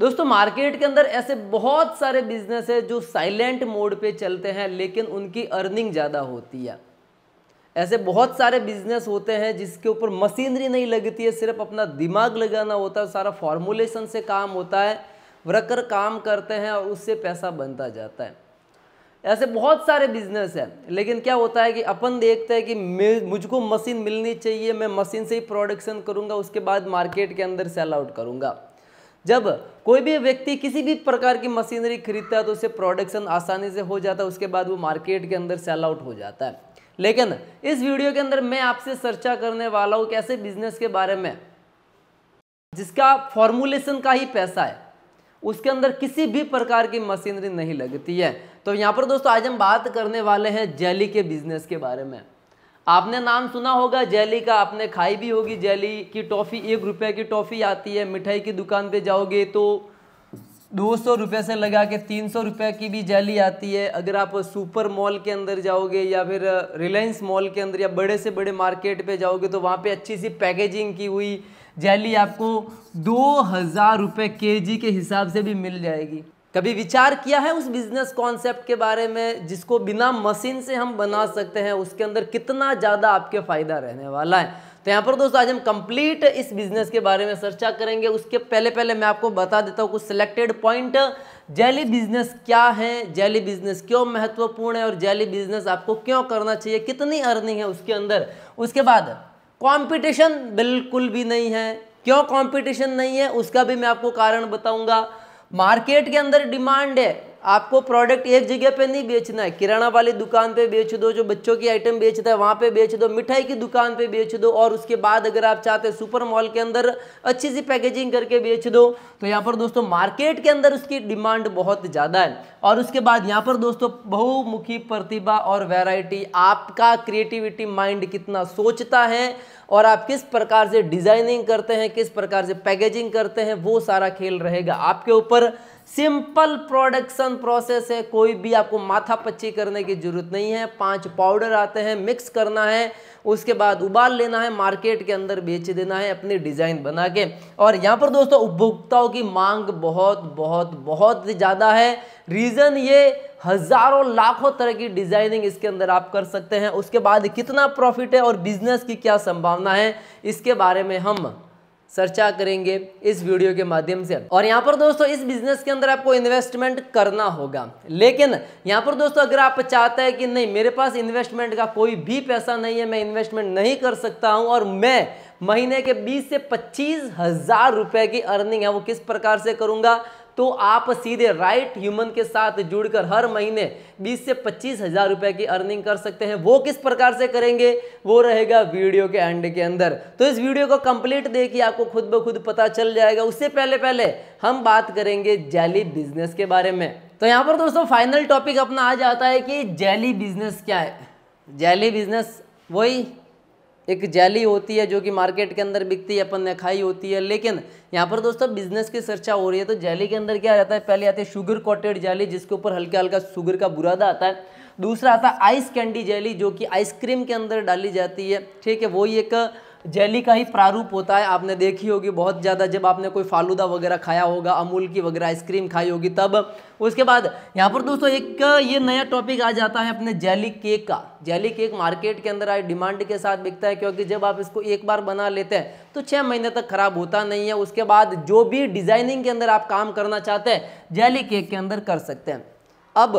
दोस्तों मार्केट के अंदर ऐसे बहुत सारे बिजनेस है जो साइलेंट मोड पे चलते हैं लेकिन उनकी अर्निंग ज़्यादा होती है ऐसे बहुत सारे बिजनेस होते हैं जिसके ऊपर मशीनरी नहीं लगती है सिर्फ अपना दिमाग लगाना होता है सारा फॉर्मुलेशन से काम होता है वर्कर काम करते हैं और उससे पैसा बनता जाता है ऐसे बहुत सारे बिजनेस हैं लेकिन क्या होता है कि अपन देखते हैं कि मुझको मशीन मिलनी चाहिए मैं मशीन से ही प्रोडक्शन करूँगा उसके बाद मार्केट के अंदर सेल आउट करूंगा जब कोई भी व्यक्ति किसी भी प्रकार की मशीनरी खरीदता है तो उसे प्रोडक्शन आसानी से हो जाता है उसके बाद वो मार्केट के अंदर सेल आउट हो जाता है लेकिन इस वीडियो के अंदर मैं आपसे चर्चा करने वाला हूँ कैसे बिजनेस के बारे में जिसका फॉर्मुलेशन का ही पैसा है उसके अंदर किसी भी प्रकार की मशीनरी नहीं लगती है तो यहाँ पर दोस्तों आज हम बात करने वाले हैं जेली के बिजनेस के बारे में आपने नाम सुना होगा जेली का आपने खाई भी होगी जेली की टॉफ़ी एक रुपये की टॉफ़ी आती है मिठाई की दुकान पे जाओगे तो दो सौ रुपये से लगा के तीन सौ रुपये की भी जेली आती है अगर आप सुपर मॉल के अंदर जाओगे या फिर रिलायंस मॉल के अंदर या बड़े से बड़े मार्केट पे जाओगे तो वहाँ पे अच्छी सी पैकेजिंग की हुई जेली आपको दो हज़ार रुपये के जी के हिसाब से भी मिल जाएगी कभी विचार किया है उस बिजनेस कॉन्सेप्ट के बारे में जिसको बिना मशीन से हम बना सकते हैं उसके अंदर कितना ज़्यादा आपके फायदा रहने वाला है तो यहाँ पर दोस्तों आज हम कंप्लीट इस बिजनेस के बारे में चर्चा करेंगे उसके पहले पहले मैं आपको बता देता हूँ कुछ सिलेक्टेड पॉइंट जैली बिजनेस क्या है जैली बिजनेस क्यों महत्वपूर्ण है और जैली बिजनेस आपको क्यों करना चाहिए कितनी अर्निंग है उसके अंदर उसके बाद कॉम्पिटिशन बिल्कुल भी नहीं है क्यों कॉम्पिटिशन नहीं है उसका भी मैं आपको कारण बताऊंगा मार्केट के अंदर डिमांड है आपको प्रोडक्ट एक जगह पे नहीं बेचना है किराना वाली दुकान पे बेच दो जो बच्चों की आइटम बेचता है वहाँ पे बेच दो मिठाई की दुकान पे बेच दो और उसके बाद अगर आप चाहते हैं सुपर मॉल के अंदर अच्छी सी पैकेजिंग करके बेच दो तो यहाँ पर दोस्तों मार्केट के अंदर उसकी डिमांड बहुत ज़्यादा है और उसके बाद यहाँ पर दोस्तों बहुमुखी प्रतिभा और वेराइटी आपका क्रिएटिविटी माइंड कितना सोचता है और आप किस प्रकार से डिज़ाइनिंग करते हैं किस प्रकार से पैकेजिंग करते हैं वो सारा खेल रहेगा आपके ऊपर सिंपल प्रोडक्शन प्रोसेस है कोई भी आपको माथा पच्ची करने की ज़रूरत नहीं है पांच पाउडर आते हैं मिक्स करना है उसके बाद उबाल लेना है मार्केट के अंदर बेच देना है अपनी डिज़ाइन बना के और यहाँ पर दोस्तों उपभोक्ताओं की मांग बहुत बहुत बहुत ज़्यादा है रीज़न ये हज़ारों लाखों तरह की डिज़ाइनिंग इसके अंदर आप कर सकते हैं उसके बाद कितना प्रॉफिट है और बिजनेस की क्या संभावना है इसके बारे में हम चर्चा करेंगे इस वीडियो के माध्यम से और यहाँ पर दोस्तों इस बिजनेस के अंदर आपको इन्वेस्टमेंट करना होगा लेकिन यहाँ पर दोस्तों अगर आप चाहते हैं कि नहीं मेरे पास इन्वेस्टमेंट का कोई भी पैसा नहीं है मैं इन्वेस्टमेंट नहीं कर सकता हूँ और मैं महीने के बीस से पच्चीस हजार रुपए की अर्निंग है वो किस प्रकार से करूंगा तो आप सीधे राइट ह्यूमन के साथ जुड़कर हर महीने 20 से पच्चीस हजार रुपए की अर्निंग कर सकते हैं वो किस प्रकार से करेंगे वो रहेगा वीडियो के एंड के अंदर तो इस वीडियो को कंप्लीट देखिए आपको खुद ब खुद पता चल जाएगा उससे पहले पहले हम बात करेंगे जैली बिजनेस के बारे में तो यहाँ पर दोस्तों फाइनल टॉपिक अपना आ जाता है कि जैली बिजनेस क्या है जैली बिजनेस वही एक जैली होती है जो कि मार्केट के अंदर बिकती है अपन ने खाई होती है लेकिन यहाँ पर दोस्तों बिजनेस की चर्चा हो रही है तो जैली के अंदर क्या रहता है पहले आती है शुगर कोटेड जैली जिसके ऊपर हल्का हल्का शुगर का बुरादा आता है दूसरा आता है आइस कैंडी जैली जो कि आइसक्रीम के अंदर डाली जाती है ठीक है वही एक जेली का ही प्रारूप होता है आपने देखी होगी बहुत ज़्यादा जब आपने कोई फालूदा वगैरह खाया होगा अमूल की वगैरह आइसक्रीम खाई होगी तब उसके बाद यहाँ पर दोस्तों एक ये नया टॉपिक आ जाता है अपने जेली केक का जेली केक मार्केट के अंदर आए डिमांड के साथ बिकता है क्योंकि जब आप इसको एक बार बना लेते हैं तो छः महीने तक खराब होता नहीं है उसके बाद जो भी डिज़ाइनिंग के अंदर आप काम करना चाहते हैं जेली केक के अंदर कर सकते हैं अब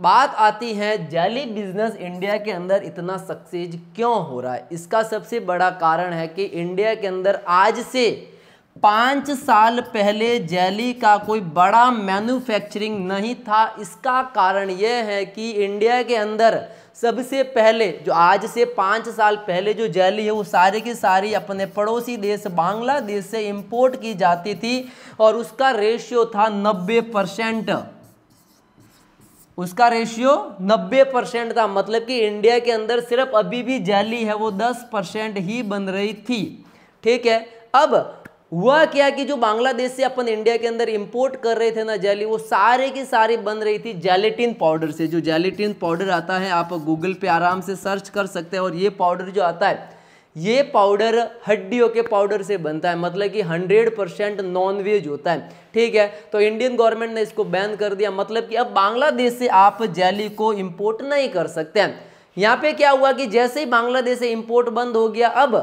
बात आती है जैली बिजनेस इंडिया के अंदर इतना सक्सेस क्यों हो रहा है इसका सबसे बड़ा कारण है कि इंडिया के अंदर आज से पाँच साल पहले जैली का कोई बड़ा मैन्युफैक्चरिंग नहीं था इसका कारण यह है कि इंडिया के अंदर सबसे पहले जो आज से पाँच साल पहले जो जैली है वो सारी की सारी अपने पड़ोसी देश बांग्लादेश से इंपोर्ट की जाती थी और उसका रेशियो था नब्बे परसेंट उसका रेशियो 90 परसेंट था मतलब कि इंडिया के अंदर सिर्फ अभी भी जैली है वो 10 परसेंट ही बन रही थी ठीक है अब हुआ क्या कि जो बांग्लादेश से अपन इंडिया के अंदर इंपोर्ट कर रहे थे ना जैली वो सारे की सारी बन रही थी जैलेटिन पाउडर से जो जेलेटिन पाउडर आता है आप गूगल पे आराम से सर्च कर सकते हैं और ये पाउडर जो आता है ये पाउडर हड्डियों के पाउडर से बनता है मतलब कि 100 परसेंट नॉन वेज होता है ठीक है तो इंडियन गवर्नमेंट ने इसको बैन कर दिया मतलब कि अब बांग्लादेश से आप जैली को इंपोर्ट नहीं कर सकते हैं यहाँ पे क्या हुआ कि जैसे ही बांग्लादेश से इंपोर्ट बंद हो गया अब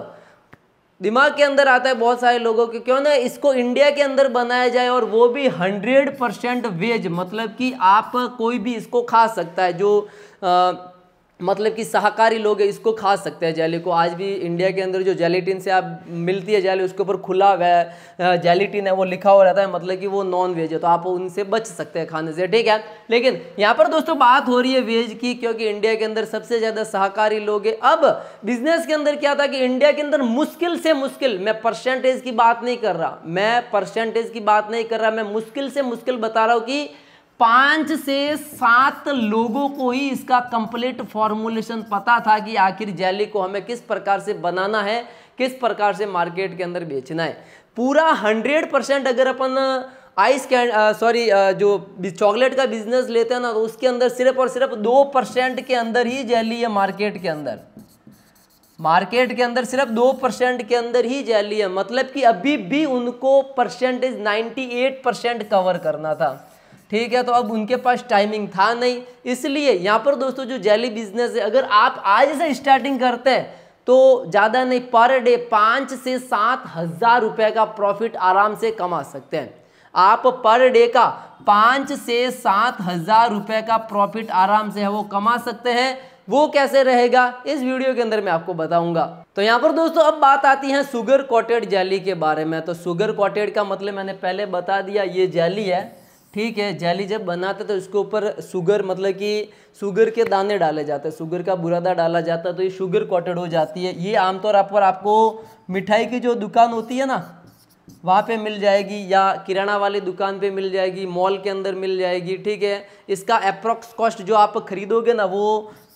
दिमाग के अंदर आता है बहुत सारे लोगों के क्यों ना इसको इंडिया के अंदर बनाया जाए और वो भी हंड्रेड परसेंट वेज मतलब कि आप कोई भी इसको खा सकता है जो आ, मतलब कि शाकाहारी लोग इसको खा सकते हैं जेली को आज भी इंडिया के अंदर जो जेलीटिन से आप मिलती है जेली उसके ऊपर खुला हुआ जेलीटिन है वो लिखा हुआ रहता है मतलब कि वो नॉन वेज है तो आप उनसे बच सकते हैं खाने से ठीक है लेकिन यहाँ पर दोस्तों बात हो रही है वेज की क्योंकि इंडिया के अंदर सबसे ज़्यादा शाकाहारी लोग है अब बिजनेस के अंदर क्या था कि इंडिया के अंदर मुश्किल से मुश्किल मैं परसेंटेज की बात नहीं कर रहा मैं परसेंटेज की बात नहीं कर रहा मैं मुश्किल से मुश्किल बता रहा हूँ कि पाँच से सात लोगों को ही इसका कंप्लीट फॉर्मुलेशन पता था कि आखिर जैली को हमें किस प्रकार से बनाना है किस प्रकार से मार्केट के अंदर बेचना है पूरा हंड्रेड परसेंट अगर अपन आइस कैंड सॉरी जो चॉकलेट का बिजनेस लेते हैं ना तो उसके अंदर सिर्फ और सिर्फ दो परसेंट के अंदर ही जैली है मार्केट के अंदर मार्केट के अंदर सिर्फ दो परसेंट के अंदर ही जैली है मतलब कि अभी भी उनको परसेंटेज एट परसेंट कवर करना था ठीक है तो अब उनके पास टाइमिंग था नहीं इसलिए यहाँ पर दोस्तों जो जेली बिजनेस है अगर आप आज से स्टार्टिंग करते हैं तो ज़्यादा नहीं पर डे पाँच से सात हज़ार रुपये का प्रॉफिट आराम से कमा सकते हैं आप पर डे का पाँच से सात हज़ार रुपये का प्रॉफिट आराम से है वो कमा सकते हैं वो कैसे रहेगा इस वीडियो के अंदर मैं आपको बताऊंगा तो यहाँ पर दोस्तों अब बात आती है सुगर कॉटेड जैली के बारे में तो सुगर कॉटेड का मतलब मैंने पहले बता दिया ये जैली है ठीक है जाली जब बनाते तो इसके ऊपर शुगर मतलब कि शुगर के दाने डाले जाते हैं शुगर का बुरादा डाला जाता है तो ये शुगर कोटेड हो जाती है ये आमतौर पर आपको मिठाई की जो दुकान होती है ना वहाँ पे मिल जाएगी या किराना वाली दुकान पे मिल जाएगी मॉल के अंदर मिल जाएगी ठीक है इसका अप्रॉक्स कॉस्ट जो आप खरीदोगे ना वो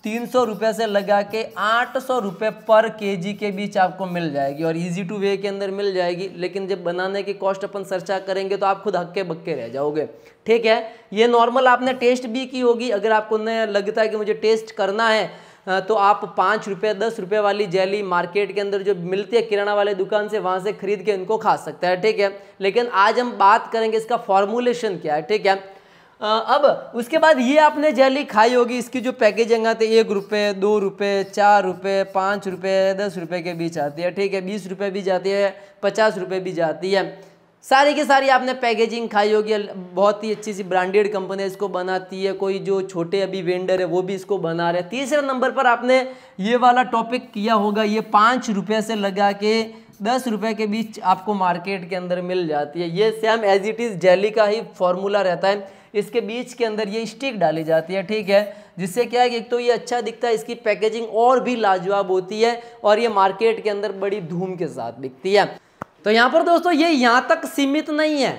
तीन सौ रुपये से लगा के आठ सौ रुपये पर केजी के बीच आपको मिल जाएगी और इजी टू वे के अंदर मिल जाएगी लेकिन जब बनाने की कॉस्ट अपन चर्चा करेंगे तो आप खुद हक्के बक्के रह जाओगे ठीक है ये नॉर्मल आपने टेस्ट भी की होगी अगर आपको लगता है कि मुझे टेस्ट करना है तो आप पाँच रुपये दस रुपये वाली जेली मार्केट के अंदर जो मिलती है किराना वाले दुकान से वहाँ से खरीद के उनको खा सकता है ठीक है लेकिन आज हम बात करेंगे इसका फॉर्मूलेशन क्या है ठीक है अब उसके बाद ये आपने जेली खाई होगी इसकी जो पैकेजिंग आती है एक रुपये दो रुपये चार रुपये पाँच रुपये दस रुपये के बीच आती है ठीक है बीस रुपये भी जाती है पचास रुपये भी जाती है सारी की सारी आपने पैकेजिंग खाई होगी बहुत ही अच्छी सी ब्रांडेड कंपनी इसको बनाती है कोई जो छोटे अभी वेंडर है वो भी इसको बना रहे तीसरे नंबर पर आपने ये वाला टॉपिक किया होगा ये पाँच रुपये से लगा के दस रुपये के बीच आपको मार्केट के अंदर मिल जाती है ये same as it is jelly का ही फॉर्मूला रहता है इसके बीच के अंदर ये स्टिक डाली जाती है ठीक है जिससे क्या है कि एक तो ये अच्छा दिखता है इसकी पैकेजिंग और भी लाजवाब होती है और ये मार्केट के अंदर बड़ी धूम के साथ बिकती है तो यहाँ पर दोस्तों ये यहाँ तक सीमित नहीं है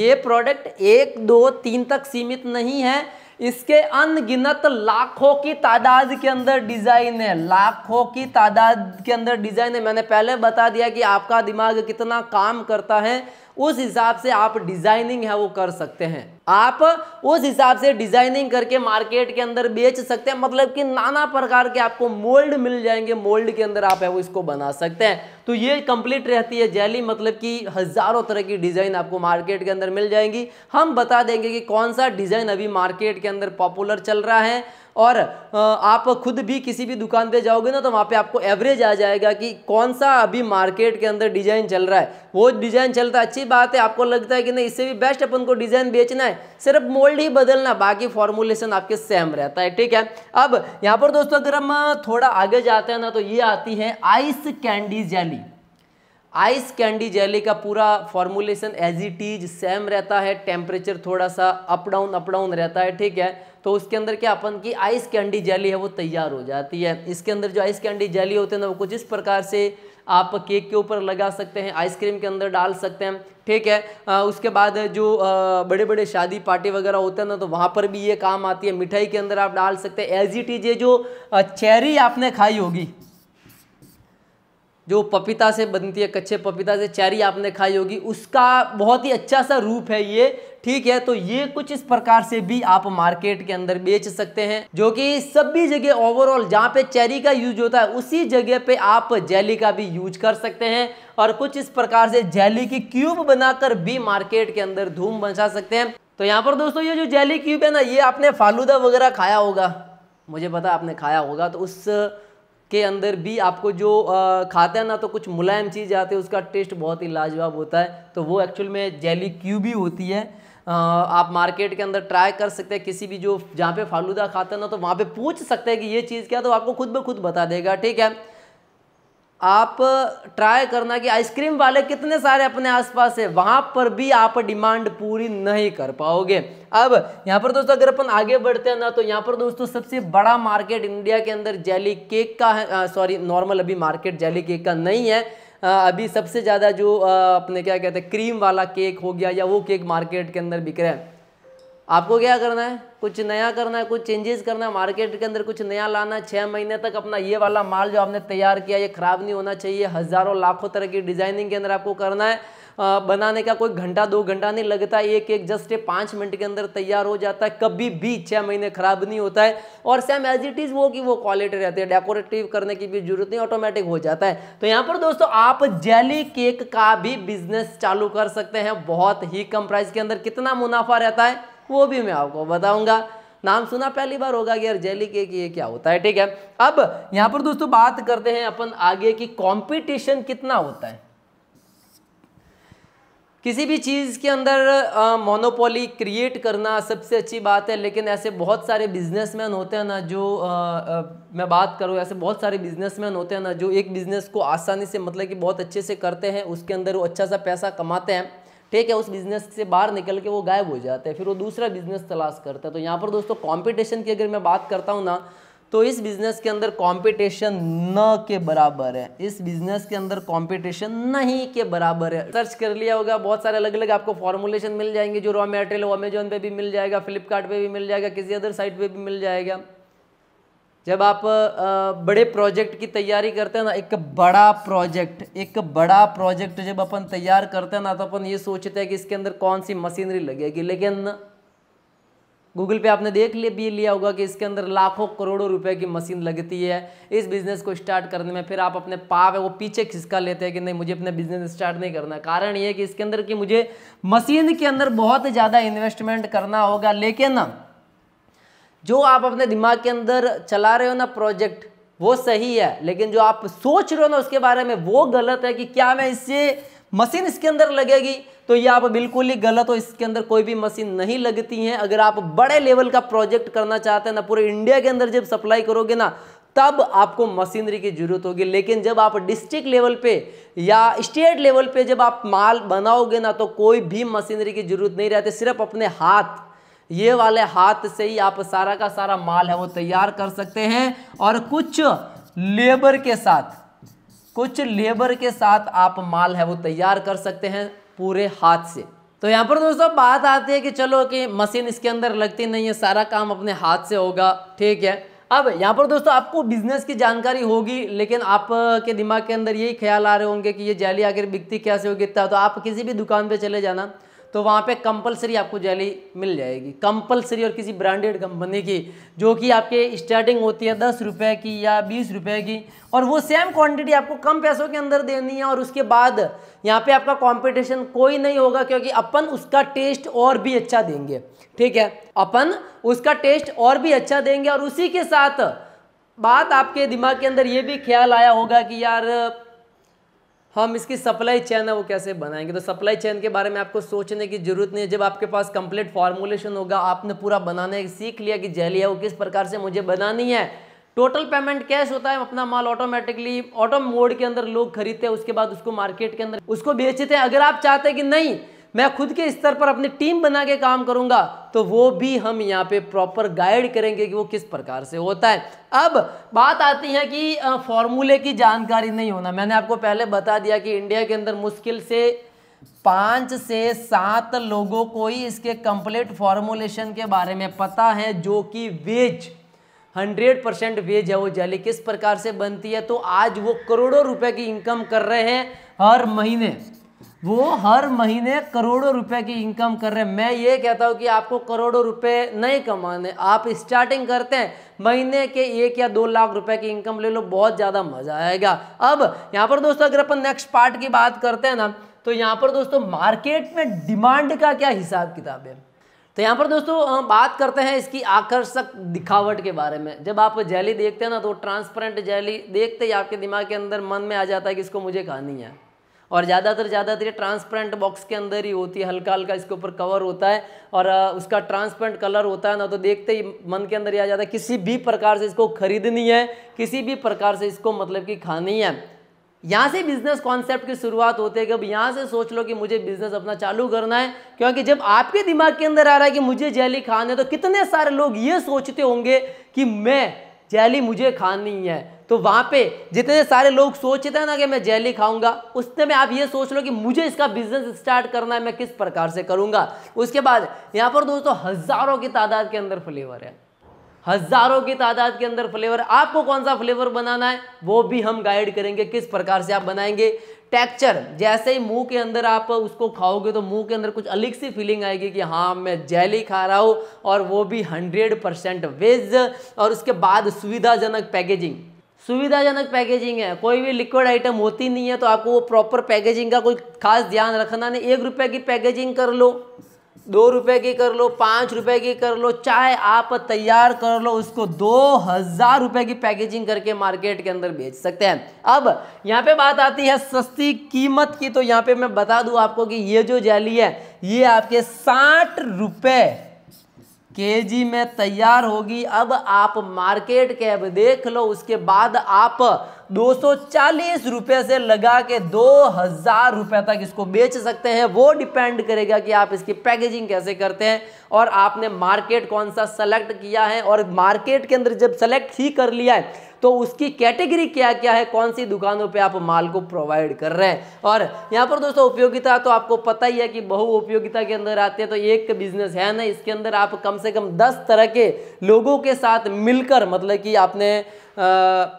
ये प्रोडक्ट एक दो तीन तक सीमित नहीं है इसके अनगिनत लाखों की तादाद के अंदर डिजाइन है लाखों की तादाद के अंदर डिजाइन है मैंने पहले बता दिया कि आपका दिमाग कितना काम करता है उस हिसाब से आप डिजाइनिंग है वो कर सकते हैं आप उस हिसाब से डिजाइनिंग करके मार्केट के अंदर बेच सकते हैं मतलब कि नाना प्रकार के आपको मोल्ड मिल जाएंगे मोल्ड के अंदर आप है वो इसको बना सकते हैं तो ये कंप्लीट रहती है जैली मतलब कि हज़ारों तरह की डिज़ाइन आपको मार्केट के अंदर मिल जाएंगी हम बता देंगे कि कौन सा डिज़ाइन अभी मार्केट के अंदर पॉपुलर चल रहा है और आप खुद भी किसी भी दुकान पे जाओगे ना तो वहाँ पे आपको एवरेज आ जाएगा कि कौन सा अभी मार्केट के अंदर डिज़ाइन चल रहा है वो डिज़ाइन चलता है अच्छी बात है आपको लगता है कि नहीं इससे भी बेस्ट अपन को डिज़ाइन बेचना है सिर्फ मोल्ड ही बदलना बाकी फॉर्मुलेशन आपके सेम रहता है ठीक है अब यहाँ पर दोस्तों अगर हम थोड़ा आगे जाते हैं ना तो ये आती है ice candy jelly ice candy jelly का पूरा formulation as it is same रहता है टेम्परेचर थोड़ा सा अप डाउन अप डाउन रहता है ठीक है तो उसके अंदर क्या अपन की आइस कैंडी जेली है वो तैयार हो जाती है इसके अंदर जो आइस कैंडी जेली होते हैं ना वो कुछ इस प्रकार से आप केक के ऊपर लगा सकते हैं आइसक्रीम के अंदर डाल सकते हैं ठीक है आ, उसके बाद जो आ, बड़े बड़े शादी पार्टी वगैरह होते हैं ना तो वहाँ पर भी ये काम आती है मिठाई के अंदर आप डाल सकते हैं एज इट इज ये जो चेरी आपने खाई होगी जो पपीता से बनती है कच्चे पपीता से चेरी आपने खाई होगी उसका बहुत ही अच्छा सा रूप है ये ठीक है तो ये कुछ इस प्रकार से भी आप मार्केट के अंदर बेच सकते हैं जो कि सभी जगह ओवरऑल जहाँ पे चेरी का यूज होता है उसी जगह पे आप जेली का भी यूज कर सकते हैं और कुछ इस प्रकार से जेली की क्यूब बनाकर भी मार्केट के अंदर धूम बचा सकते हैं तो यहाँ पर दोस्तों ये जो जेली क्यूब है ना ये आपने फालूदा वगैरह खाया होगा मुझे पता आपने खाया होगा तो उस के अंदर भी आपको जो खाते हैं ना तो कुछ मुलायम चीज़ आती है उसका टेस्ट बहुत ही लाजवाब होता है तो वो एक्चुअल में जेली क्यू भी होती है आप मार्केट के अंदर ट्राई कर सकते हैं किसी भी जो जहाँ पे फालूदा खाते हैं ना तो वहाँ पे पूछ सकते हैं कि ये चीज़ क्या तो आपको खुद ब खुद बता देगा ठीक है आप ट्राई करना कि आइसक्रीम वाले कितने सारे अपने आसपास है वहाँ पर भी आप डिमांड पूरी नहीं कर पाओगे अब यहाँ पर दोस्तों अगर अपन आगे बढ़ते हैं ना तो यहाँ पर दोस्तों सबसे बड़ा मार्केट इंडिया के अंदर जेली केक का है सॉरी नॉर्मल अभी मार्केट जेली केक का नहीं है आ, अभी सबसे ज़्यादा जो आ, अपने क्या कहते हैं क्रीम वाला केक हो गया या वो केक मार्केट के अंदर बिक रहे हैं आपको क्या करना है कुछ नया करना है कुछ चेंजेस करना है मार्केट के अंदर कुछ नया लाना है छः महीने तक अपना ये वाला माल जो आपने तैयार किया ये ख़राब नहीं होना चाहिए हज़ारों लाखों तरह की डिज़ाइनिंग के अंदर आपको करना है आ, बनाने का कोई घंटा दो घंटा नहीं लगता एक एक जस्ट ये पाँच मिनट के अंदर तैयार हो जाता है कभी भी छः महीने ख़राब नहीं होता है और सेम एज इट इज़ वो कि वो क्वालिटी रहती है डेकोरेटिव करने की भी जरूरत नहीं ऑटोमेटिक हो जाता है तो यहाँ पर दोस्तों आप जेली केक का भी बिजनेस चालू कर सकते हैं बहुत ही कम प्राइस के अंदर कितना मुनाफा रहता है वो भी मैं आपको बताऊंगा नाम सुना पहली बार होगा कि यार जेली केक ये क्या होता है ठीक है अब यहाँ पर दोस्तों बात करते हैं अपन आगे की कंपटीशन कितना होता है किसी भी चीज़ के अंदर मोनोपोली क्रिएट करना सबसे अच्छी बात है लेकिन ऐसे बहुत सारे बिजनेसमैन होते हैं ना जो आ, आ, मैं बात करूँ ऐसे बहुत सारे बिजनेसमैन होते हैं ना जो एक बिज़नेस को आसानी से मतलब कि बहुत अच्छे से करते हैं उसके अंदर वो अच्छा सा पैसा कमाते हैं ठीक है उस बिजनेस से बाहर निकल के वो गायब हो जाता है फिर वो दूसरा बिजनेस तलाश करता है तो यहाँ पर दोस्तों कॉम्पिटिशन की अगर मैं बात करता हूँ ना तो इस बिजनेस के अंदर कंपटीशन न के बराबर है इस बिजनेस के अंदर कंपटीशन नहीं के बराबर है सर्च कर लिया होगा बहुत सारे अलग अलग आपको फॉर्मुलेशन मिल जाएंगे जो रॉ मेटेरियल अमेजोन पे भी मिल जाएगा फ्लिपकार्ट पे भी मिल जाएगा किसी अदर साइट पे भी मिल जाएगा जब आप बड़े प्रोजेक्ट की तैयारी करते हैं ना एक बड़ा प्रोजेक्ट एक बड़ा प्रोजेक्ट जब अपन तैयार करते हैं ना तो अपन ये सोचते हैं कि इसके अंदर कौन सी मशीनरी लगेगी लेकिन गूगल पे आपने देख ले भी लिया होगा कि इसके अंदर लाखों करोड़ों रुपए की मशीन लगती है इस बिज़नेस को स्टार्ट करने में फिर आप अपने पाप है वो पीछे खिसका लेते हैं कि नहीं मुझे अपने बिज़नेस स्टार्ट नहीं करना कारण ये कि इसके अंदर कि मुझे मशीन के अंदर बहुत ज़्यादा इन्वेस्टमेंट करना होगा लेकिन जो आप अपने दिमाग के अंदर चला रहे हो ना प्रोजेक्ट वो सही है लेकिन जो आप सोच रहे हो ना उसके बारे में वो गलत है कि क्या मैं इससे मशीन इसके अंदर लगेगी तो ये आप बिल्कुल ही गलत हो इसके अंदर कोई भी मशीन नहीं लगती है अगर आप बड़े लेवल का प्रोजेक्ट करना चाहते हैं ना पूरे इंडिया के अंदर जब सप्लाई करोगे ना तब आपको मशीनरी की जरूरत होगी लेकिन जब आप डिस्ट्रिक्ट लेवल पे या स्टेट लेवल पे जब आप माल बनाओगे ना तो कोई भी मशीनरी की जरूरत नहीं रहती सिर्फ अपने हाथ ये वाले हाथ से ही आप सारा का सारा माल है वो तैयार कर सकते हैं और कुछ लेबर के साथ कुछ लेबर के साथ आप माल है वो तैयार कर सकते हैं पूरे हाथ से तो यहाँ पर दोस्तों बात आती है कि चलो कि मशीन इसके अंदर लगती नहीं है सारा काम अपने हाथ से होगा ठीक है अब यहाँ पर दोस्तों आपको बिजनेस की जानकारी होगी लेकिन आपके दिमाग के अंदर यही ख्याल आ रहे होंगे कि ये जाली आकर बिकती कैसे होगी तो आप किसी भी दुकान पे चले जाना तो वहाँ पे कंपलसरी आपको जेली मिल जाएगी कंपलसरी और किसी ब्रांडेड कंपनी की जो कि आपके स्टार्टिंग होती है दस रुपये की या बीस रुपये की और वो सेम क्वांटिटी आपको कम पैसों के अंदर देनी है और उसके बाद यहाँ पे आपका कंपटीशन कोई नहीं होगा क्योंकि अपन उसका टेस्ट और भी अच्छा देंगे ठीक है अपन उसका टेस्ट और भी अच्छा देंगे और उसी के साथ बात आपके दिमाग के अंदर ये भी ख्याल आया होगा कि यार हम इसकी सप्लाई चैन है वो कैसे बनाएंगे तो सप्लाई चैन के बारे में आपको सोचने की जरूरत नहीं है जब आपके पास कंप्लीट फॉर्मुलेशन होगा आपने पूरा बनाने सीख लिया कि है वो किस प्रकार से मुझे बनानी है टोटल पेमेंट कैश होता है अपना माल ऑटोमेटिकली ऑटो मोड के अंदर लोग खरीदते हैं उसके बाद उसको मार्केट के अंदर उसको बेचते हैं अगर आप चाहते हैं कि नहीं मैं खुद के स्तर पर अपनी टीम बना के काम करूंगा तो वो भी हम यहाँ पे प्रॉपर गाइड करेंगे कि वो किस प्रकार से होता है अब बात आती है कि फॉर्मूले की जानकारी नहीं होना मैंने आपको पहले बता दिया कि इंडिया के अंदर मुश्किल से पाँच से सात लोगों को ही इसके कंप्लीट फॉर्मुलेशन के बारे में पता है जो कि वेज हंड्रेड परसेंट वेज है वो जाली किस प्रकार से बनती है तो आज वो करोड़ों रुपए की इनकम कर रहे हैं हर महीने वो हर महीने करोड़ों रुपए की इनकम कर रहे हैं मैं ये कहता हूँ कि आपको करोड़ों रुपए नहीं कमाने आप स्टार्टिंग करते हैं महीने के एक या दो लाख रुपए की इनकम ले लो बहुत ज़्यादा मज़ा आएगा अब यहाँ पर दोस्तों अगर अपन नेक्स्ट पार्ट की बात करते हैं ना तो यहाँ पर दोस्तों मार्केट में डिमांड का क्या हिसाब किताब है तो यहाँ पर दोस्तों हम बात करते हैं इसकी आकर्षक दिखावट के बारे में जब आप जैली देखते हैं ना तो ट्रांसपेरेंट जैली देखते ही आपके दिमाग के अंदर मन में आ जाता है कि इसको मुझे खानी है और ज़्यादातर ज़्यादातर ये ट्रांसपेरेंट बॉक्स के अंदर ही होती है हल्का हल्का इसके ऊपर कवर होता है और उसका ट्रांसपेरेंट कलर होता है ना तो देखते ही मन के अंदर ये आ जाता है किसी भी प्रकार से इसको खरीदनी है किसी भी प्रकार से इसको मतलब कि खानी है यहाँ से बिजनेस कॉन्सेप्ट की शुरुआत होती है कि अब यहाँ से सोच लो कि मुझे बिजनेस अपना चालू करना है क्योंकि जब आपके दिमाग के अंदर आ रहा है कि मुझे जैली खाना है तो कितने सारे लोग ये सोचते होंगे कि मैं जैली मुझे खानी है तो वहाँ पे जितने सारे लोग सोचते हैं ना कि मैं जेली खाऊंगा उसने में आप ये सोच लो कि मुझे इसका बिजनेस स्टार्ट करना है मैं किस प्रकार से करूँगा उसके बाद यहाँ पर दोस्तों हज़ारों की तादाद के अंदर फ्लेवर है हज़ारों की तादाद के अंदर फ्लेवर आपको कौन सा फ्लेवर बनाना है वो भी हम गाइड करेंगे किस प्रकार से आप बनाएंगे टेक्चर जैसे ही मुंह के अंदर आप उसको खाओगे तो मुंह के अंदर कुछ अलग सी फीलिंग आएगी कि हाँ मैं जेली खा रहा हूँ और वो भी हंड्रेड परसेंट वेज और उसके बाद सुविधाजनक पैकेजिंग सुविधाजनक पैकेजिंग है कोई भी लिक्विड आइटम होती नहीं है तो आपको वो प्रॉपर पैकेजिंग का कोई खास ध्यान रखना नहीं एक रुपये की पैकेजिंग कर लो दो रुपये की कर लो पाँच रुपये की कर लो चाहे आप तैयार कर लो उसको दो हज़ार रुपये की पैकेजिंग करके मार्केट के अंदर बेच सकते हैं अब यहाँ पे बात आती है सस्ती कीमत की तो यहाँ पे मैं बता दूँ आपको कि ये जो जैली है ये आपके साठ रुपये केजी में तैयार होगी अब आप मार्केट कैप देख लो उसके बाद आप दो रुपए से लगा के दो हजार रुपए तक इसको बेच सकते हैं वो डिपेंड करेगा कि आप इसकी पैकेजिंग कैसे करते हैं और आपने मार्केट कौन सा सेलेक्ट किया है और मार्केट के अंदर जब सेलेक्ट ही कर लिया है तो उसकी कैटेगरी क्या क्या है कौन सी दुकानों पे आप माल को प्रोवाइड कर रहे हैं और यहाँ पर दोस्तों उपयोगिता तो आपको पता ही है कि बहु उपयोगिता के अंदर आते हैं तो एक बिजनेस है ना इसके अंदर आप कम से कम दस तरह के लोगों के साथ मिलकर मतलब कि आपने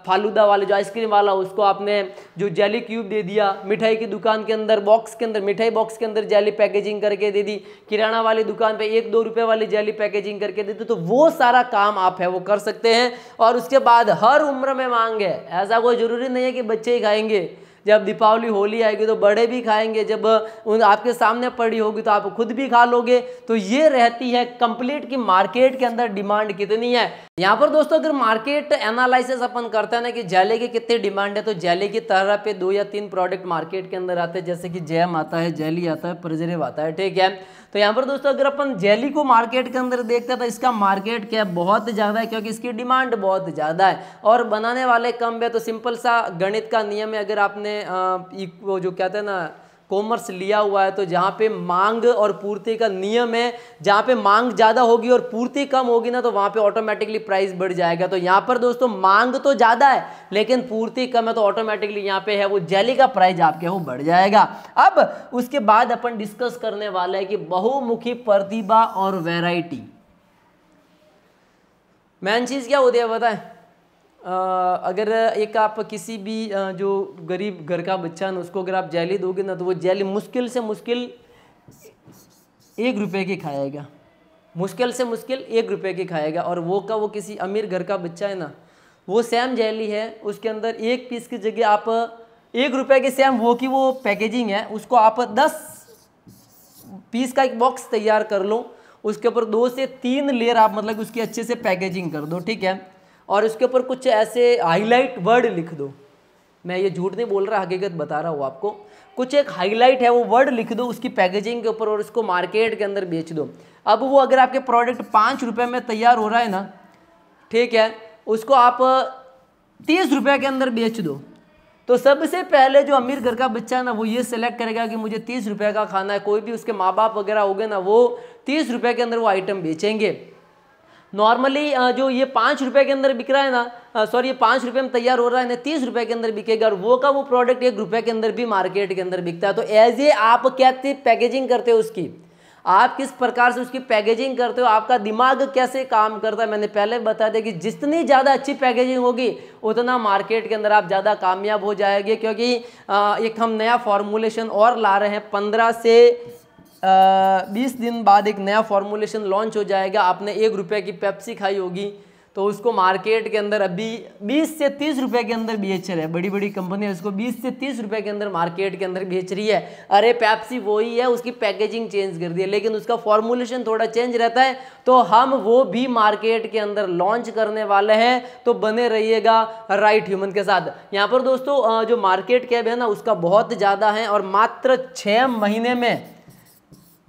फालूदा वाले जो आइसक्रीम वाला उसको आपने जो जेली क्यूब दे दिया मिठाई की दुकान के अंदर बॉक्स के अंदर मिठाई बॉक्स के अंदर जेली पैकेजिंग करके दे दी किराना वाली दुकान पे एक दो रुपये वाली जेली पैकेजिंग करके दे दी तो वो सारा काम आप है वो कर सकते हैं और उसके बाद हर उम्र में मांग है ऐसा कोई ज़रूरी नहीं है कि बच्चे ही खाएंगे जब दीपावली होली आएगी तो बड़े भी खाएंगे जब उन आपके सामने पड़ी होगी तो आप खुद भी खा लोगे तो ये रहती है कंप्लीट की मार्केट के अंदर डिमांड कितनी है यहाँ पर दोस्तों अगर मार्केट एनालिसिस अपन करते हैं ना कि जैले की कितनी डिमांड है तो जैले की तरह पे दो या तीन प्रोडक्ट मार्केट के अंदर आते हैं जैसे कि जैम आता है जेली आता है प्रजरेव आता है ठीक है तो यहाँ पर दोस्तों अगर अपन जेली को मार्केट के अंदर देखते हैं तो इसका मार्केट क्या बहुत ज़्यादा है क्योंकि इसकी डिमांड बहुत ज़्यादा है और बनाने वाले कम है तो सिंपल सा गणित का नियम है अगर आपने वो जो कहते हैं ना कॉमर्स लिया हुआ है तो जहाँ पे मांग और पूर्ति का नियम है जहाँ पे मांग ज़्यादा होगी और पूर्ति कम होगी ना तो वहाँ पे ऑटोमेटिकली प्राइस बढ़ जाएगा तो यहाँ पर दोस्तों मांग तो ज़्यादा है लेकिन पूर्ति कम है तो ऑटोमेटिकली यहाँ पे है वो जेली का प्राइस आपके वो बढ़ जाएगा अब उसके बाद अपन डिस्कस करने वाला है कि बहुमुखी प्रतिभा और वेराइटी मैन चीज़ क्या होती है बताएं अगर एक आप किसी भी जो गरीब घर का बच्चा ना उसको अगर आप जैली दोगे ना तो वो जैली मुश्किल से मुश्किल एक रुपए की खाएगा मुश्किल से मुश्किल एक रुपए की खाएगा और वो का वो किसी अमीर घर का बच्चा है ना वो सेम जैली है उसके अंदर एक पीस की जगह आप एक रुपए की सेम वो की वो पैकेजिंग है उसको आप दस पीस का एक बॉक्स तैयार कर लो उसके ऊपर दो से तीन लेयर आप मतलब उसकी अच्छे से पैकेजिंग कर दो ठीक है और उसके ऊपर कुछ ऐसे हाईलाइट वर्ड लिख दो मैं ये झूठ नहीं बोल रहा हकीकत बता रहा हूँ आपको कुछ एक हाईलाइट है वो वर्ड लिख दो उसकी पैकेजिंग के ऊपर और उसको मार्केट के अंदर बेच दो अब वो अगर आपके प्रोडक्ट पाँच रुपये में तैयार हो रहा है ना ठीक है उसको आप तीस रुपये के अंदर बेच दो तो सबसे पहले जो अमीर घर का बच्चा है ना वो ये सिलेक्ट करेगा कि मुझे तीस रुपये का खाना है कोई भी उसके माँ बाप वगैरह हो गए ना वो तीस रुपये के अंदर वो आइटम बेचेंगे नॉर्मली uh, जो ये पाँच रुपये के अंदर बिक रहा है ना सॉरी uh, ये पाँच रुपये में तैयार हो रहा है ना तीस रुपये के अंदर बिकेगा और वो का वो प्रोडक्ट एक रुपये के अंदर भी मार्केट के अंदर बिकता है तो एज ए आप क्या पैकेजिंग करते हो उसकी आप किस प्रकार से उसकी पैकेजिंग करते हो आपका दिमाग कैसे काम करता है मैंने पहले बता दिया कि जितनी ज़्यादा अच्छी पैकेजिंग होगी उतना मार्केट के अंदर आप ज़्यादा कामयाब हो जाएंगे क्योंकि uh, एक हम नया फॉर्मूलेशन और ला रहे हैं पंद्रह से बीस दिन बाद एक नया फॉर्मूलेशन लॉन्च हो जाएगा आपने एक रुपये की पेप्सी खाई होगी तो उसको मार्केट के अंदर अभी बीस से तीस रुपए के अंदर रहे हैं बड़ी बड़ी कंपनी उसको बीस से तीस रुपए के अंदर मार्केट के अंदर बेच रही है अरे पैप्सी वही है उसकी पैकेजिंग चेंज कर दी है लेकिन उसका फॉर्मूलेशन थोड़ा चेंज रहता है तो हम वो भी मार्केट के अंदर लॉन्च करने वाले हैं तो बने रहिएगा राइट ह्यूमन के साथ यहाँ पर दोस्तों जो मार्केट कैब है ना उसका बहुत ज़्यादा है और मात्र छः महीने में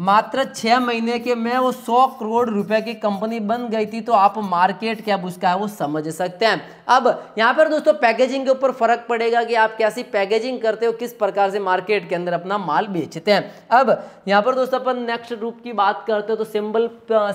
मात्र छः महीने के में वो सौ करोड़ रुपए की कंपनी बन गई थी तो आप मार्केट कैप उसका है वो समझ सकते हैं अब यहाँ पर दोस्तों पैकेजिंग के ऊपर फर्क पड़ेगा कि आप कैसी पैकेजिंग करते हो किस प्रकार से मार्केट के अंदर अपना माल बेचते हैं अब यहाँ पर दोस्तों अपन नेक्स्ट रूप की बात करते हो तो सिंपल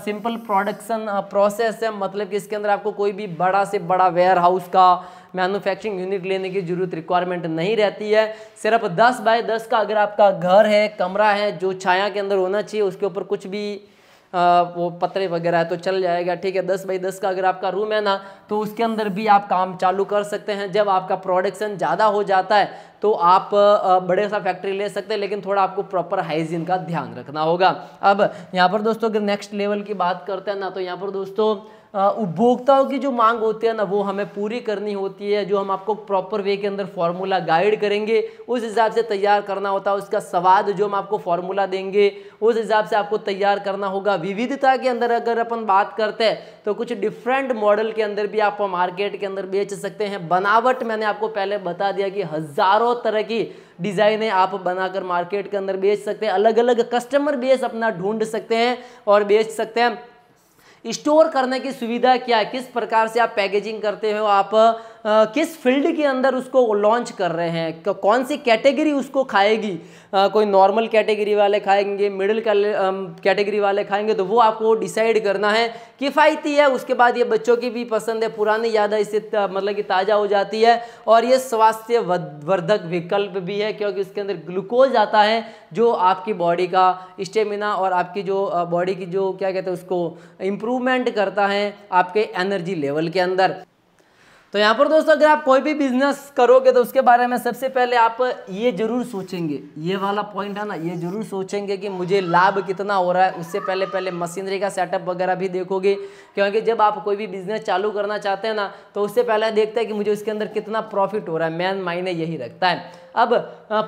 सिंपल प्रोडक्शन प्रोसेस है मतलब कि इसके अंदर आपको कोई भी बड़ा से बड़ा वेयर हाउस का मैन्युफैक्चरिंग यूनिट लेने की जरूरत रिक्वायरमेंट नहीं रहती है सिर्फ दस बाय दस का अगर आपका घर है कमरा है जो छाया के अंदर होना चाहिए उसके ऊपर कुछ भी वो पत्रे वगैरह है तो चल जाएगा ठीक है दस बाई दस का अगर आपका रूम है ना तो उसके अंदर भी आप काम चालू कर सकते हैं जब आपका प्रोडक्शन ज़्यादा हो जाता है तो आप बड़े सा फैक्ट्री ले सकते हैं लेकिन थोड़ा आपको प्रॉपर हाइजीन का ध्यान रखना होगा अब यहाँ पर दोस्तों अगर नेक्स्ट लेवल की बात करते हैं ना तो यहाँ पर दोस्तों उपभोक्ताओं की जो मांग होती है ना वो हमें पूरी करनी होती है जो हम आपको प्रॉपर वे के अंदर फॉर्मूला गाइड करेंगे उस हिसाब से तैयार करना होता है उसका स्वाद जो हम आपको फार्मूला देंगे उस हिसाब से आपको तैयार करना होगा विविधता के अंदर अगर अपन बात करते हैं तो कुछ डिफरेंट मॉडल के अंदर भी आप मार्केट के अंदर बेच सकते हैं बनावट मैंने आपको पहले बता दिया कि हज़ारों तरह की डिज़ाइनें आप बनाकर मार्केट के अंदर बेच सकते हैं अलग अलग कस्टमर बेस अपना ढूंढ सकते हैं और बेच सकते हैं स्टोर करने की सुविधा क्या है किस प्रकार से आप पैकेजिंग करते हो आप किस फील्ड के अंदर उसको लॉन्च कर रहे हैं कौन सी कैटेगरी उसको खाएगी कोई नॉर्मल कैटेगरी वाले खाएंगे मिडिल कैटेगरी वाले खाएंगे तो वो आपको डिसाइड करना है किफ़ायती है उसके बाद ये बच्चों की भी पसंद है पुरानी याद इससे मतलब कि ताज़ा हो जाती है और ये स्वास्थ्य वर्धक विकल्प भी है क्योंकि उसके अंदर ग्लूकोज आता है जो आपकी बॉडी का स्टेमिना और आपकी जो बॉडी की जो क्या कहते हैं उसको इम्प्रूवमेंट करता है आपके एनर्जी लेवल के अंदर तो यहाँ पर दोस्तों अगर आप कोई भी बिजनेस करोगे तो उसके बारे में सबसे पहले आप ये जरूर सोचेंगे ये वाला पॉइंट है ना ये जरूर सोचेंगे कि मुझे लाभ कितना हो रहा है उससे पहले पहले मशीनरी का सेटअप वगैरह भी देखोगे क्योंकि जब आप कोई भी बिजनेस चालू करना चाहते हैं ना तो उससे पहले देखते हैं कि मुझे उसके अंदर कितना प्रॉफिट हो रहा है मैन मायने यही रखता है अब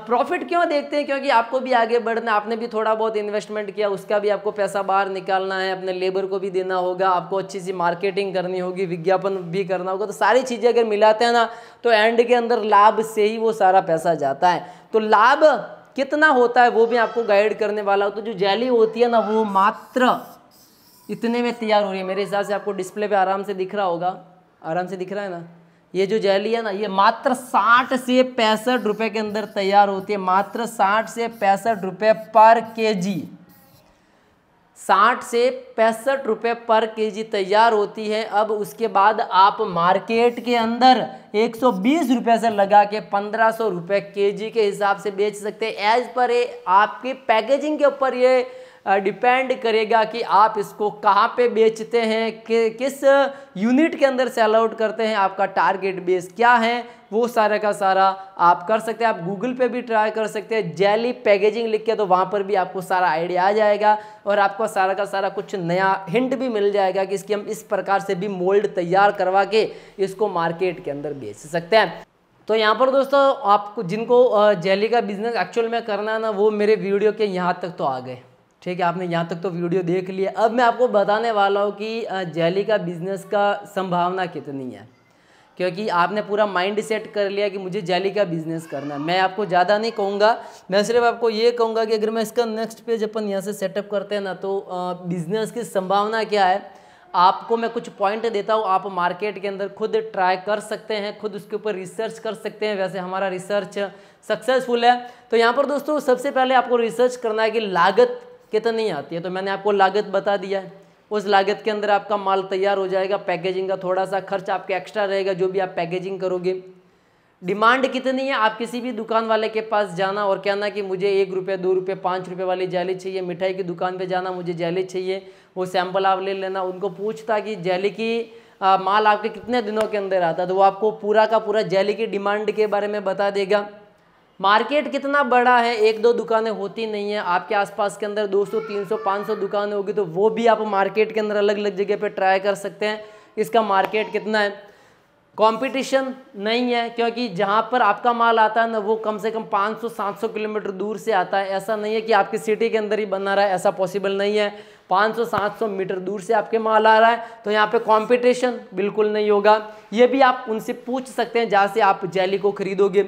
प्रॉफिट क्यों देखते हैं क्योंकि आपको भी आगे बढ़ना आपने भी थोड़ा बहुत इन्वेस्टमेंट किया उसका भी आपको पैसा बाहर निकालना है अपने लेबर को भी देना होगा आपको अच्छी सी मार्केटिंग करनी होगी विज्ञापन भी करना होगा तो सारी चीज़ें अगर मिलाते हैं ना तो एंड के अंदर लाभ से ही वो सारा पैसा जाता है तो लाभ कितना होता है वो भी आपको गाइड करने वाला हो तो जो जैली होती है ना वो मात्र इतने में तैयार हो रही है मेरे हिसाब से आपको डिस्प्ले पे आराम से दिख रहा होगा आराम से दिख रहा है ना ये जो जेली है ना ये मात्र साठ से पैंसठ रुपए के अंदर तैयार होती है मात्र साठ से पैंसठ रुपए पर के जी साठ से पैंसठ रुपए पर के जी तैयार होती है अब उसके बाद आप मार्केट के अंदर एक सौ बीस रुपए से लगा के पंद्रह सौ रुपए के जी के हिसाब से बेच सकते हैं एज पर ये आपकी पैकेजिंग के ऊपर ये डिपेंड करेगा कि आप इसको कहाँ पे बेचते हैं कि किस यूनिट के अंदर सेल आउट करते हैं आपका टारगेट बेस क्या है वो सारा का सारा आप कर सकते हैं आप गूगल पे भी ट्राई कर सकते हैं जैली पैकेजिंग लिख के तो वहाँ पर भी आपको सारा आइडिया आ जाएगा और आपको सारा का सारा कुछ नया हिंट भी मिल जाएगा कि इसकी हम इस प्रकार से भी मोल्ड तैयार करवा के इसको मार्केट के अंदर बेच सकते हैं तो यहाँ पर दोस्तों आपको जिनको जैली का बिजनेस एक्चुअल में करना है ना वो मेरे वीडियो के यहाँ तक तो आ गए ठीक है आपने यहाँ तक तो वीडियो देख लिया अब मैं आपको बताने वाला हूँ कि जैली का बिज़नेस का संभावना कितनी है क्योंकि आपने पूरा माइंड सेट कर लिया कि मुझे जैली का बिज़नेस करना है मैं आपको ज़्यादा नहीं कहूँगा मैं सिर्फ आपको ये कहूँगा कि अगर मैं इसका नेक्स्ट पेज अपन यहाँ से सेटअप करते हैं ना तो बिज़नेस की संभावना क्या है आपको मैं कुछ पॉइंट देता हूँ आप मार्केट के अंदर खुद ट्राई कर सकते हैं खुद उसके ऊपर रिसर्च कर सकते हैं वैसे हमारा रिसर्च सक्सेसफुल है तो यहाँ पर दोस्तों सबसे पहले आपको रिसर्च करना है कि लागत कितनी आती है तो मैंने आपको लागत बता दिया है उस लागत के अंदर आपका माल तैयार हो जाएगा पैकेजिंग का थोड़ा सा खर्च आपके एक्स्ट्रा रहेगा जो भी आप पैकेजिंग करोगे डिमांड कितनी है आप किसी भी दुकान वाले के पास जाना और कहना कि मुझे एक रुपये दो रुपये पाँच रुपये वाली जैली चाहिए मिठाई की दुकान पे जाना मुझे जैली चाहिए वो सैंपल आप ले लेना उनको पूछता कि जैली की आ, माल आपके कितने दिनों के अंदर आता तो वो आपको पूरा का पूरा जैली की डिमांड के बारे में बता देगा मार्केट कितना बड़ा है एक दो दुकानें होती नहीं है आपके आसपास के अंदर 200, 300, 500 दुकानें होगी तो वो भी आप मार्केट के अंदर अलग अलग जगह पे ट्राई कर सकते हैं इसका मार्केट कितना है कंपटीशन नहीं है क्योंकि जहाँ पर आपका माल आता है ना वो कम से कम 500-700 किलोमीटर दूर से आता है ऐसा नहीं है कि आपकी सिटी के अंदर ही बना रहा है ऐसा पॉसिबल नहीं है 500-700 मीटर दूर से आपके माल आ रहा है तो यहाँ पे कंपटीशन बिल्कुल नहीं होगा ये भी आप उनसे पूछ सकते हैं जहाँ से आप जैली को खरीदोगे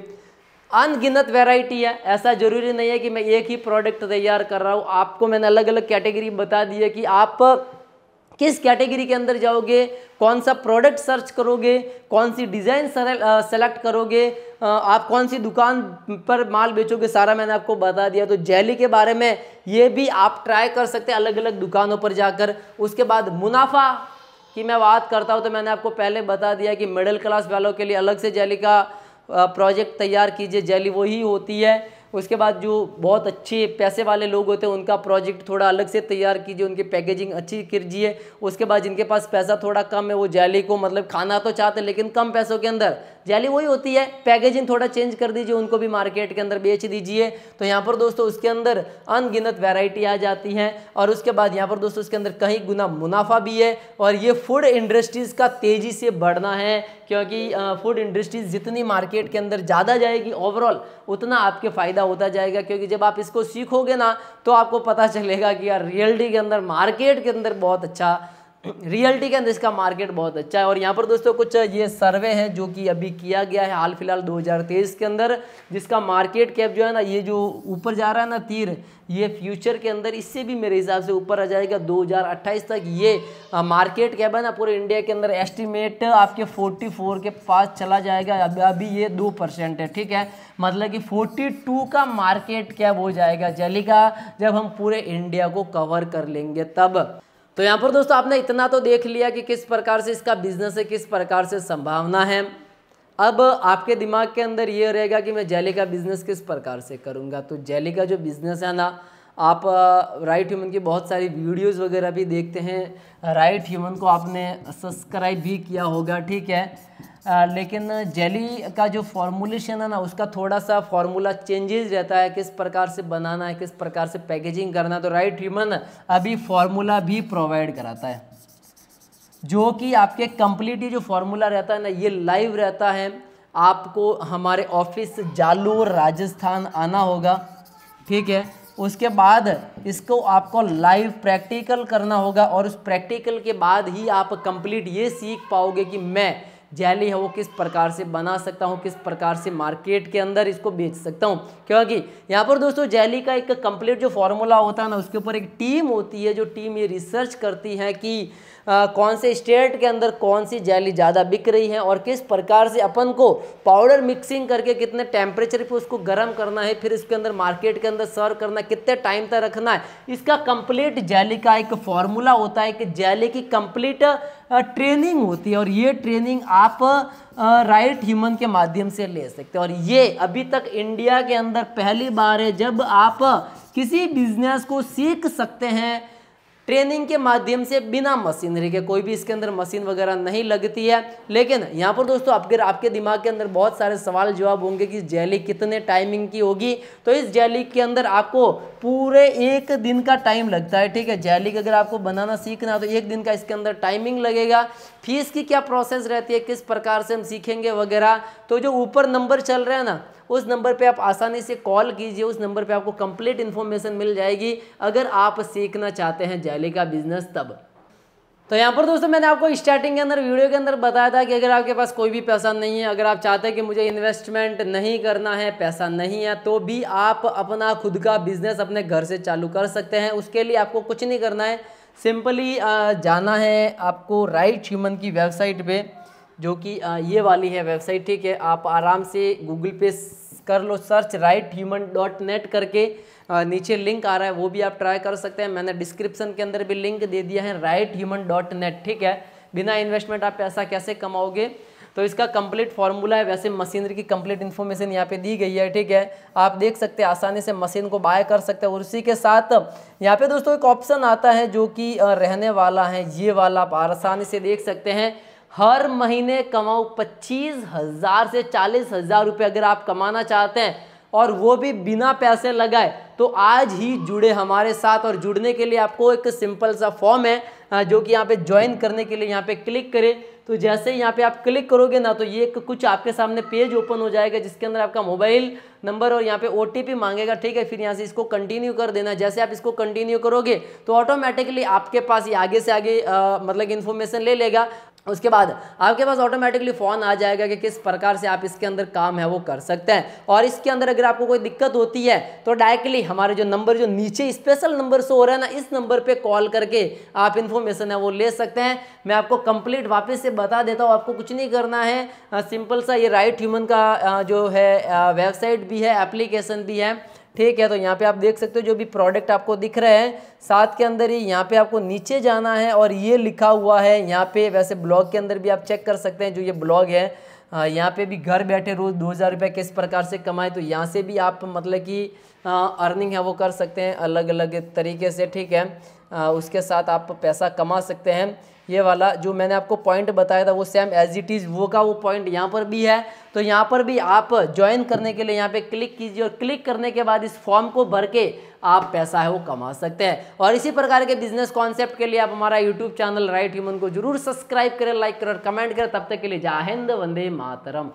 अनगिनत वैरायटी है ऐसा ज़रूरी नहीं है कि मैं एक ही प्रोडक्ट तैयार कर रहा हूँ आपको मैंने अलग अलग कैटेगरी बता दी है कि आप किस कैटेगरी के अंदर जाओगे कौन सा प्रोडक्ट सर्च करोगे कौन सी डिज़ाइन सेलेक्ट करोगे आप कौन सी दुकान पर माल बेचोगे सारा मैंने आपको बता दिया तो जैली के बारे में ये भी आप ट्राई कर सकते हैं अलग अलग दुकानों पर जाकर उसके बाद मुनाफा की मैं बात करता हूँ तो मैंने आपको पहले बता दिया कि मिडिल क्लास वालों के लिए अलग से जैली का प्रोजेक्ट तैयार कीजिए जैली वही होती है उसके बाद जो बहुत अच्छे पैसे वाले लोग होते हैं उनका प्रोजेक्ट थोड़ा अलग से तैयार कीजिए उनकी पैकेजिंग अच्छी कीजिए उसके बाद जिनके पास पैसा थोड़ा कम है वो जैली को मतलब खाना तो चाहते हैं लेकिन कम पैसों के अंदर जैली वही होती है पैकेजिंग थोड़ा चेंज कर दीजिए उनको भी मार्केट के अंदर बेच दीजिए तो यहाँ पर दोस्तों उसके अंदर अनगिनत वेराइटी आ जाती है और उसके बाद यहाँ पर दोस्तों उसके अंदर कहीं गुना मुनाफा भी है और ये फूड इंडस्ट्रीज़ का तेज़ी से बढ़ना है क्योंकि फूड इंडस्ट्रीज जितनी मार्केट के अंदर ज़्यादा जाएगी ओवरऑल उतना आपके फ़ायदा होता जाएगा क्योंकि जब आप इसको सीखोगे ना तो आपको पता चलेगा कि यार रियलिटी के अंदर मार्केट के अंदर बहुत अच्छा रियलिटी के अंदर इसका मार्केट बहुत अच्छा है और यहाँ पर दोस्तों कुछ ये सर्वे है जो कि अभी किया गया है हाल फिलहाल 2023 के अंदर जिसका मार्केट कैप जो है ना ये जो ऊपर जा रहा है ना तीर ये फ्यूचर के अंदर इससे भी मेरे हिसाब से ऊपर आ जाएगा 2028 तक ये मार्केट कैप है ना पूरे इंडिया के अंदर एस्टिमेट आपके फोर्टी के पास चला जाएगा अभी ये दो परसेंट है ठीक है मतलब कि फोर्टी का मार्केट कैप हो जाएगा जली जब हम पूरे इंडिया को कवर कर लेंगे तब तो यहाँ पर दोस्तों आपने इतना तो देख लिया कि किस प्रकार से इसका बिजनेस है किस प्रकार से संभावना है अब आपके दिमाग के अंदर ये रहेगा कि मैं जैली का बिजनेस किस प्रकार से करूँगा तो जैली का जो बिजनेस है ना आप राइट ह्यूमन की बहुत सारी वीडियोस वगैरह भी देखते हैं राइट ह्यूमन को आपने सब्सक्राइब भी किया होगा ठीक है आ, लेकिन जेली का जो फॉर्मूलेशन है ना उसका थोड़ा सा फॉर्मूला चेंजेस रहता है किस प्रकार से बनाना है किस प्रकार से पैकेजिंग करना तो राइट ह्यूमन अभी फॉर्मूला भी प्रोवाइड कराता है जो कि आपके कम्प्लीटली जो फॉर्मूला रहता है ना ये लाइव रहता है आपको हमारे ऑफिस जालू राजस्थान आना होगा ठीक है उसके बाद इसको आपको लाइव प्रैक्टिकल करना होगा और उस प्रैक्टिकल के बाद ही आप कंप्लीट ये सीख पाओगे कि मैं जैली है वो किस प्रकार से बना सकता हूँ किस प्रकार से मार्केट के अंदर इसको बेच सकता हूँ क्योंकि यहाँ पर दोस्तों जैली का एक कंप्लीट जो फॉर्मूला होता है ना उसके ऊपर एक टीम होती है जो टीम ये रिसर्च करती है कि आ, कौन से स्टेट के अंदर कौन सी जैली ज़्यादा बिक रही है और किस प्रकार से अपन को पाउडर मिक्सिंग करके कितने टेम्परेचर पर उसको गर्म करना है फिर इसके अंदर मार्केट के अंदर सर्व करना है कितने टाइम तक रखना है इसका कंप्लीट जैली का एक फॉर्मूला होता है कि जैली की कंप्लीट ट्रेनिंग होती है और ये ट्रेनिंग आप राइट ह्यूमन के माध्यम से ले सकते हैं और ये अभी तक इंडिया के अंदर पहली बार है जब आप किसी बिजनेस को सीख सकते हैं ट्रेनिंग के माध्यम से बिना मशीनरी के कोई भी इसके अंदर मशीन वगैरह नहीं लगती है लेकिन यहाँ पर दोस्तों अगर आपके दिमाग के अंदर बहुत सारे सवाल जवाब होंगे कि जैली कितने टाइमिंग की होगी तो इस जैली के अंदर आपको पूरे एक दिन का टाइम लगता है ठीक है जैली अगर आपको बनाना सीखना है तो एक दिन का इसके अंदर टाइमिंग लगेगा फीस की क्या प्रोसेस रहती है किस प्रकार से हम सीखेंगे वगैरह तो जो ऊपर नंबर चल रहा है ना उस नंबर पे आप आसानी से कॉल कीजिए उस नंबर पे आपको कंप्लीट इन्फॉर्मेशन मिल जाएगी अगर आप सीखना चाहते हैं जैली पहले का बिजनेस तब तो यहाँ पर दोस्तों मैंने आपको स्टार्टिंग के अंदर वीडियो के अंदर बताया था कि अगर आपके पास कोई भी पैसा नहीं है अगर आप चाहते हैं कि मुझे इन्वेस्टमेंट नहीं करना है पैसा नहीं है तो भी आप अपना खुद का बिजनेस अपने घर से चालू कर सकते हैं उसके लिए आपको कुछ नहीं करना है सिंपली जाना है आपको राइट ह्यूमन की वेबसाइट पर जो कि ये वाली है वेबसाइट ठीक है आप आराम से गूगल पे कर लो search Right Human dot net करके नीचे लिंक आ रहा है वो भी आप ट्राई कर सकते हैं मैंने डिस्क्रिप्शन के अंदर भी लिंक दे दिया है राइट ह्यूमन डॉट नेट ठीक है बिना इन्वेस्टमेंट आप पैसा कैसे कमाओगे तो इसका कंप्लीट फॉर्मूला है वैसे मशीनरी की कंप्लीट इन्फॉर्मेशन यहाँ पे दी गई है ठीक है आप देख सकते हैं आसानी से मशीन को बाय कर सकते हैं और उसी के साथ यहाँ पे दोस्तों एक ऑप्शन आता है जो कि रहने वाला है ये वाला आप आसानी से देख सकते हैं हर महीने कमाओ पच्चीस हज़ार से चालीस हज़ार रुपये अगर आप कमाना चाहते हैं और वो भी बिना पैसे लगाए तो आज ही जुड़े हमारे साथ और जुड़ने के लिए आपको एक सिंपल सा फॉर्म है जो कि यहाँ पे ज्वाइन करने के लिए यहाँ पे क्लिक करें तो जैसे ही यहाँ पे आप क्लिक करोगे ना तो ये कुछ आपके सामने पेज ओपन हो जाएगा जिसके अंदर आपका मोबाइल नंबर और यहाँ पे ओ मांगेगा ठीक है फिर यहाँ से इसको कंटिन्यू कर देना जैसे आप इसको कंटिन्यू करोगे तो ऑटोमेटिकली आपके पास ये आगे से आगे आ, मतलब इन्फॉर्मेशन ले लेगा उसके बाद आपके पास ऑटोमेटिकली फ़ोन आ जाएगा कि किस प्रकार से आप इसके अंदर काम है वो कर सकते हैं और इसके अंदर अगर आपको कोई दिक्कत होती है तो डायरेक्टली हमारे जो नंबर जो नीचे स्पेशल नंबर से हो रहा है ना इस नंबर पे कॉल करके आप इन्फॉर्मेशन है वो ले सकते हैं मैं आपको कंप्लीट वापस से बता देता हूँ आपको कुछ नहीं करना है सिंपल सा ये राइट ह्यूमन का जो है वेबसाइट भी है एप्लीकेशन भी है ठीक है तो यहाँ पे आप देख सकते हो जो भी प्रोडक्ट आपको दिख रहे हैं साथ के अंदर ही यहाँ पे आपको नीचे जाना है और ये लिखा हुआ है यहाँ पे वैसे ब्लॉग के अंदर भी आप चेक कर सकते हैं जो ये ब्लॉग है यहाँ पे भी घर बैठे रोज़ दो हज़ार रुपये किस प्रकार से कमाए तो यहाँ से भी आप मतलब कि अर्निंग है वो कर सकते हैं अलग अलग तरीके से ठीक है आ, उसके साथ आप पैसा कमा सकते हैं ये वाला जो मैंने आपको पॉइंट बताया था वो सेम एज इट इज़ वो का वो पॉइंट यहाँ पर भी है तो यहाँ पर भी आप ज्वाइन करने के लिए यहाँ पे क्लिक कीजिए और क्लिक करने के बाद इस फॉर्म को भर के आप पैसा है वो कमा सकते हैं और इसी प्रकार के बिजनेस कॉन्सेप्ट के लिए आप हमारा यूट्यूब चैनल राइट ह्यूमन को जरूर सब्सक्राइब करें लाइक करें और कमेंट करें तब तक के लिए जय हिंद वंदे मातरम